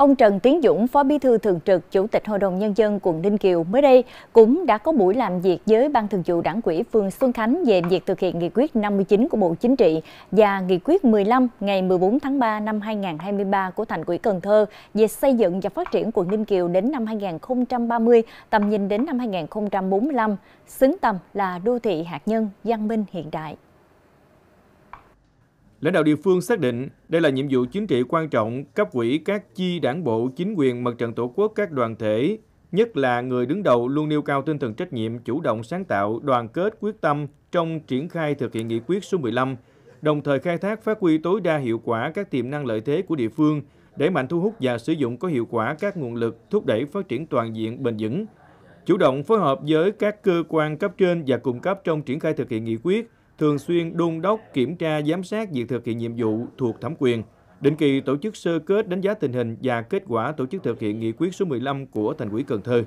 Ông Trần Tiến Dũng, Phó Bí thư Thường trực, Chủ tịch Hội đồng Nhân dân quận Ninh Kiều mới đây cũng đã có buổi làm việc với Ban Thường vụ Đảng ủy phường Xuân Khánh về việc thực hiện nghị quyết 59 của Bộ Chính trị và nghị quyết 15 ngày 14 tháng 3 năm 2023 của Thành ủy Cần Thơ về xây dựng và phát triển quận Ninh Kiều đến năm 2030, tầm nhìn đến năm 2045, xứng tầm là đô thị hạt nhân văn minh hiện đại. Lãnh đạo địa phương xác định đây là nhiệm vụ chính trị quan trọng cấp quỹ các chi đảng bộ, chính quyền, mặt trận tổ quốc, các đoàn thể, nhất là người đứng đầu luôn nêu cao tinh thần trách nhiệm, chủ động sáng tạo, đoàn kết, quyết tâm trong triển khai thực hiện nghị quyết số 15, đồng thời khai thác phát huy tối đa hiệu quả các tiềm năng lợi thế của địa phương, để mạnh thu hút và sử dụng có hiệu quả các nguồn lực thúc đẩy phát triển toàn diện bền vững, chủ động phối hợp với các cơ quan cấp trên và cung cấp trong triển khai thực hiện nghị quyết, thường xuyên đôn đốc, kiểm tra, giám sát việc thực hiện nhiệm vụ thuộc thẩm quyền, định kỳ tổ chức sơ kết đánh giá tình hình và kết quả tổ chức thực hiện nghị quyết số 15 của Thành ủy Cần Thơ